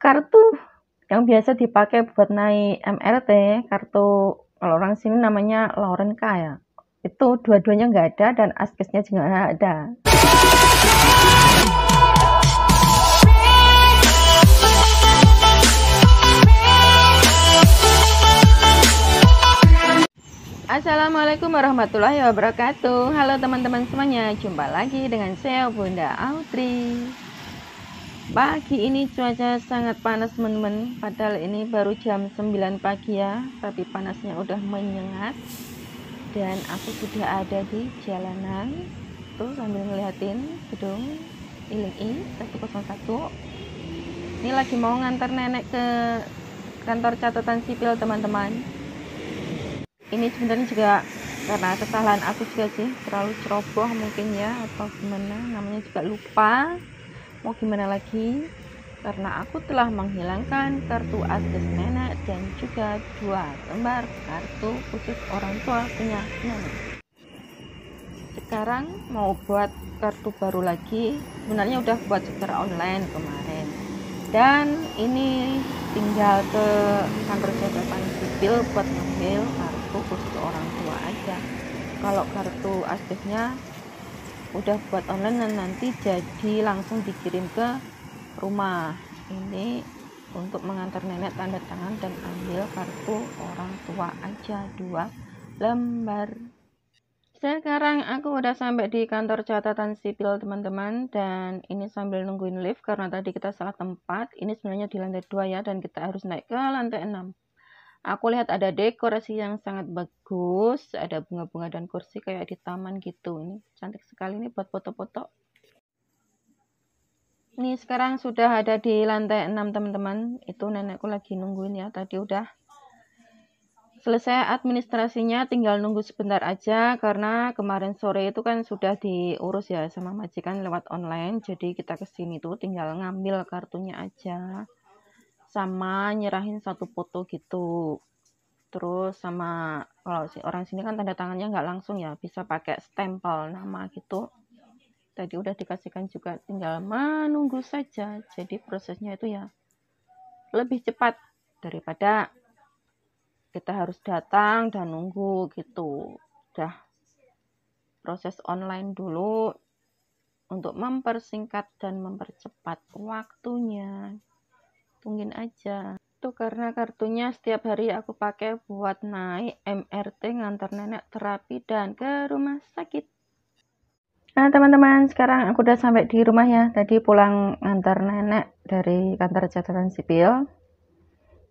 kartu yang biasa dipakai buat naik MRT, kartu kalau orang sini namanya Lauren K ya. Itu dua-duanya nggak ada dan askesnya juga nggak ada. Assalamualaikum warahmatullahi wabarakatuh Halo teman-teman semuanya Jumpa lagi dengan saya Bunda Autri Pagi ini cuaca sangat panas teman-teman Padahal ini baru jam 9 pagi ya Tapi panasnya udah menyengat Dan aku sudah ada di jalanan Tuh sambil ngeliatin gedung ILI 101 Ini lagi mau ngantar nenek ke kantor catatan sipil teman-teman Ini sebenarnya juga karena kesalahan aku juga sih Terlalu ceroboh mungkin ya Atau gimana namanya juga lupa Mau gimana lagi? Karena aku telah menghilangkan kartu akses nenek dan juga dua lembar kartu khusus orang tua punya nenek. Sekarang mau buat kartu baru lagi. Sebenarnya udah buat secara online kemarin. Dan ini tinggal ke kantor catatan sipil buat ngambil kartu khusus orang tua aja. Kalau kartu aksesnya udah buat online dan nanti jadi langsung dikirim ke rumah ini untuk mengantar nenek tanda tangan dan ambil kartu orang tua aja dua lembar sekarang aku udah sampai di kantor catatan sipil teman-teman dan ini sambil nungguin lift karena tadi kita salah tempat ini sebenarnya di lantai 2 ya dan kita harus naik ke lantai 6 Aku lihat ada dekorasi yang sangat bagus, ada bunga-bunga dan kursi kayak di taman gitu. Ini cantik sekali nih buat foto-foto. Ini sekarang sudah ada di lantai 6 teman-teman. Itu nenekku lagi nungguin ya, tadi udah selesai administrasinya tinggal nunggu sebentar aja karena kemarin sore itu kan sudah diurus ya sama majikan lewat online jadi kita kesini tuh tinggal ngambil kartunya aja sama nyerahin satu foto gitu terus sama kalau si orang sini kan tanda tangannya nggak langsung ya bisa pakai stempel nama gitu tadi udah dikasihkan juga tinggal menunggu saja jadi prosesnya itu ya lebih cepat daripada kita harus datang dan nunggu gitu udah proses online dulu untuk mempersingkat dan mempercepat waktunya tungguin aja itu karena kartunya setiap hari aku pakai buat naik MRT ngantar nenek terapi dan ke rumah sakit nah teman-teman sekarang aku udah sampai di rumah ya tadi pulang ngantar nenek dari kantor catatan sipil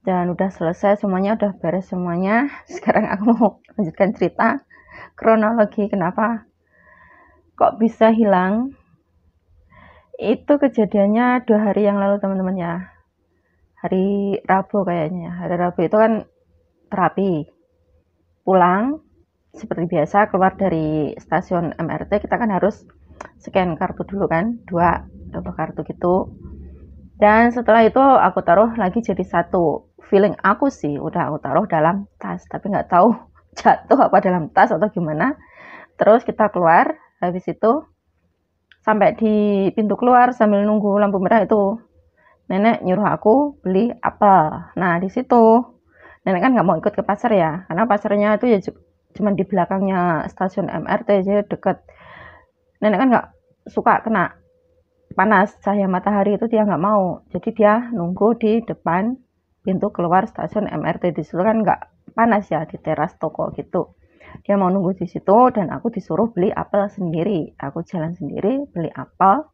dan udah selesai semuanya udah beres semuanya sekarang aku mau lanjutkan cerita kronologi kenapa kok bisa hilang itu kejadiannya dua hari yang lalu teman-teman ya hari Rabu kayaknya hari Rabu itu kan terapi pulang seperti biasa keluar dari stasiun MRT kita kan harus scan kartu dulu kan dua dua kartu gitu dan setelah itu aku taruh lagi jadi satu feeling aku sih udah aku taruh dalam tas tapi nggak tahu jatuh apa dalam tas atau gimana terus kita keluar habis itu sampai di pintu keluar sambil nunggu lampu merah itu nenek nyuruh aku beli apel nah di situ nenek kan nggak mau ikut ke pasar ya karena pasarnya itu ya cuma di belakangnya stasiun MRT aja deket nenek kan nggak suka kena panas cahaya matahari itu dia nggak mau jadi dia nunggu di depan pintu keluar stasiun MRT di situ kan nggak panas ya di teras toko gitu dia mau nunggu di situ dan aku disuruh beli apel sendiri aku jalan sendiri beli apel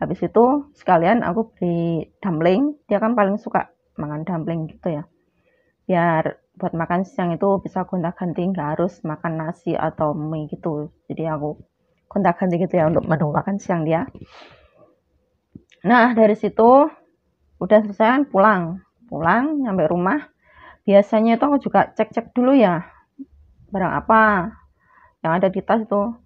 habis itu sekalian aku beli dumpling dia kan paling suka makan dumpling gitu ya biar buat makan siang itu bisa gonta ganti nggak harus makan nasi atau mie gitu jadi aku gonta ganti gitu ya untuk menu makan siang dia nah dari situ udah selesai kan, pulang pulang nyampe rumah biasanya itu aku juga cek-cek dulu ya barang apa yang ada di tas itu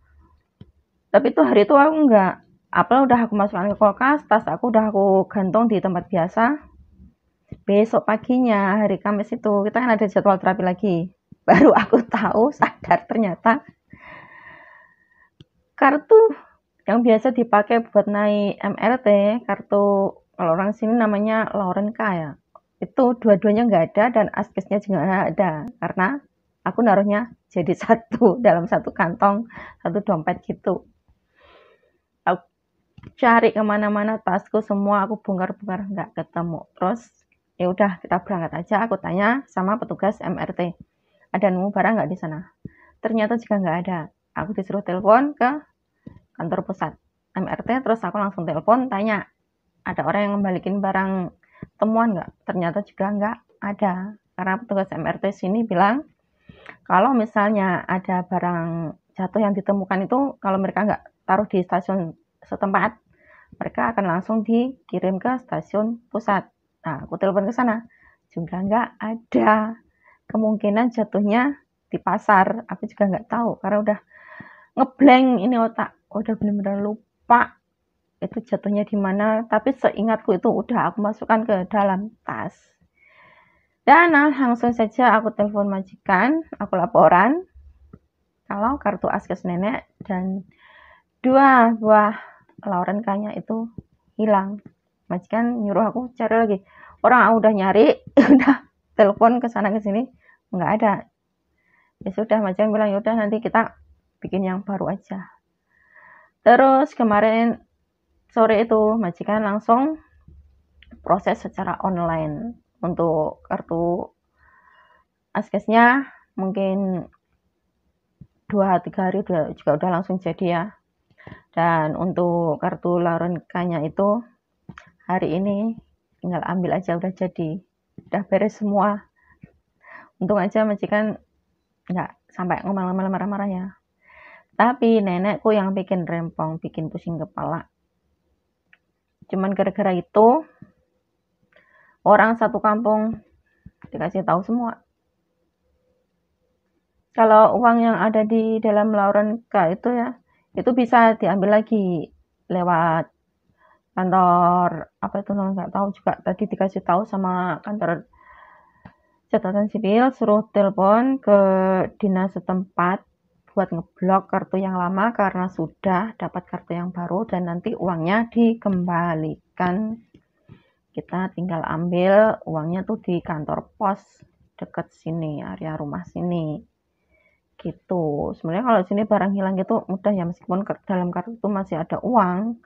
tapi itu hari itu aku nggak apel udah aku masukkan ke kulkas, tas aku udah aku gantung di tempat biasa. Besok paginya hari Kamis itu kita kan ada jadwal terapi lagi. Baru aku tahu sadar ternyata kartu yang biasa dipakai buat naik MRT, kartu kalau orang sini namanya Lauren K ya. Itu dua-duanya nggak ada dan askesnya juga nggak ada karena aku naruhnya jadi satu dalam satu kantong satu dompet gitu cari kemana-mana tasku semua aku bongkar-bongkar nggak ketemu terus ya udah kita berangkat aja aku tanya sama petugas MRT ada nemu barang nggak di sana ternyata juga nggak ada aku disuruh telepon ke kantor pusat MRT terus aku langsung telepon tanya ada orang yang ngembalikin barang temuan nggak ternyata juga nggak ada karena petugas MRT sini bilang kalau misalnya ada barang jatuh yang ditemukan itu kalau mereka nggak taruh di stasiun setempat, mereka akan langsung dikirim ke stasiun pusat. Nah, aku telepon ke sana. Juga nggak ada kemungkinan jatuhnya di pasar. Aku juga nggak tahu karena udah ngeblank ini otak. Udah benar-benar lupa itu jatuhnya di mana. Tapi seingatku itu udah aku masukkan ke dalam tas. Dan langsung saja aku telepon majikan, aku laporan kalau kartu askes nenek dan dua buah Lauren kayaknya itu hilang majikan nyuruh aku cari lagi orang aku udah nyari udah telepon ke sana ke sini nggak ada ya sudah majikan bilang ya udah nanti kita bikin yang baru aja terus kemarin sore itu majikan langsung proses secara online untuk kartu askesnya mungkin dua tiga hari udah juga udah langsung jadi ya dan untuk kartu larunkanya itu hari ini tinggal ambil aja udah jadi udah beres semua untung aja majikan nggak sampai ngomel-ngomel marah-marah ya tapi nenekku yang bikin rempong bikin pusing kepala cuman gara-gara itu orang satu kampung dikasih tahu semua kalau uang yang ada di dalam lauren K itu ya itu bisa diambil lagi lewat kantor apa itu namanya nggak tahu juga tadi dikasih tahu sama kantor catatan sipil suruh telepon ke dinas setempat buat ngeblok kartu yang lama karena sudah dapat kartu yang baru dan nanti uangnya dikembalikan kita tinggal ambil uangnya tuh di kantor pos dekat sini area rumah sini gitu sebenarnya kalau sini barang hilang itu mudah ya meskipun dalam kartu itu masih ada uang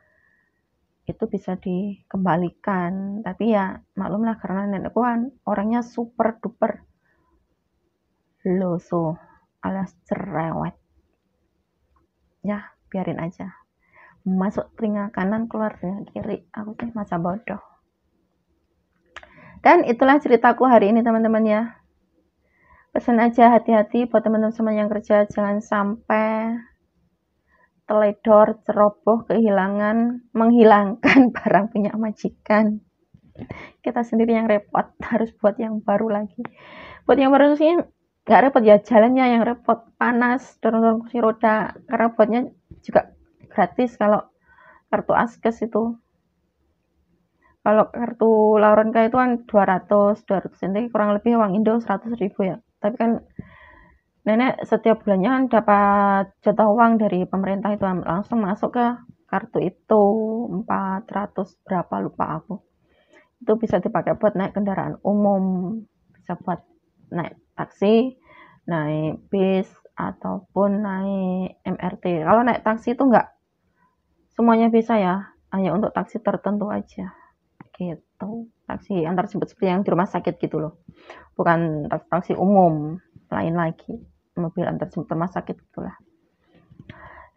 itu bisa dikembalikan tapi ya maklumlah karena nenekku kan orangnya super duper loso alias cerewet ya biarin aja masuk telinga kanan keluar telinga kiri aku tuh masa bodoh dan itulah ceritaku hari ini teman-teman ya pesan aja hati-hati buat teman-teman yang kerja jangan sampai teledor, ceroboh, kehilangan, menghilangkan barang punya majikan. Kita sendiri yang repot, harus buat yang baru lagi. Buat yang baru sih nggak repot ya, jalannya yang repot, panas, dorong-dorong kursi roda, karena buatnya juga gratis kalau kartu askes itu. Kalau kartu Laurenka itu kan 200, 200 ini kurang lebih uang Indo 100 ribu ya tapi kan nenek setiap bulannya kan dapat jatah uang dari pemerintah itu langsung masuk ke kartu itu 400 berapa lupa aku itu bisa dipakai buat naik kendaraan umum bisa buat naik taksi naik bis ataupun naik MRT kalau naik taksi itu enggak semuanya bisa ya hanya untuk taksi tertentu aja gitu taksi antar sebut seperti yang di rumah sakit gitu loh bukan taksi umum lain lagi mobil antar jemput rumah sakit gitu lah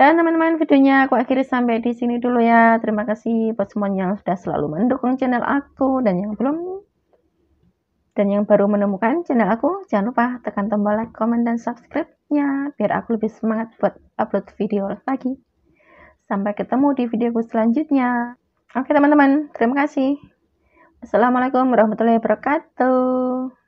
dan teman-teman videonya aku akhiri sampai di sini dulu ya terima kasih buat semuanya yang sudah selalu mendukung channel aku dan yang belum dan yang baru menemukan channel aku jangan lupa tekan tombol like comment dan subscribe nya biar aku lebih semangat buat upload video lagi sampai ketemu di videoku selanjutnya Oke teman-teman, terima kasih. Assalamualaikum warahmatullahi wabarakatuh.